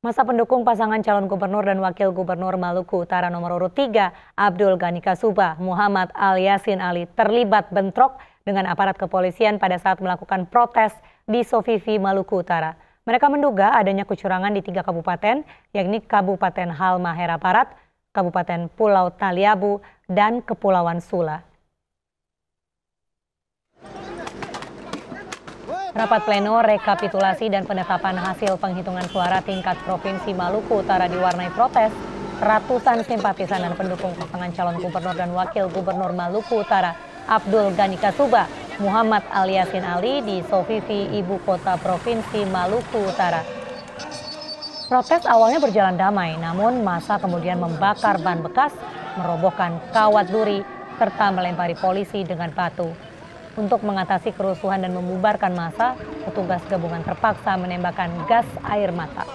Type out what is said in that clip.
Masa pendukung pasangan calon gubernur dan wakil gubernur Maluku Utara nomor urut 3, Abdul Ghani Kasuba, Muhammad Al Yasin Ali terlibat bentrok dengan aparat kepolisian pada saat melakukan protes di Sofifi Maluku Utara. Mereka menduga adanya kecurangan di tiga kabupaten, yakni Kabupaten Halmahera Barat, Kabupaten Pulau Taliabu, dan Kepulauan Sula. Rapat pleno rekapitulasi dan penetapan hasil penghitungan suara tingkat Provinsi Maluku Utara diwarnai protes ratusan simpatisan dan pendukung pasangan calon gubernur dan wakil gubernur Maluku Utara Abdul Ghani Kasuba Muhammad Aliasin Ali di Sofifi, ibu kota Provinsi Maluku Utara. Protes awalnya berjalan damai, namun masa kemudian membakar ban bekas, merobohkan kawat duri, serta melempari polisi dengan batu. Untuk mengatasi kerusuhan dan membubarkan massa, petugas gabungan terpaksa menembakkan gas air mata.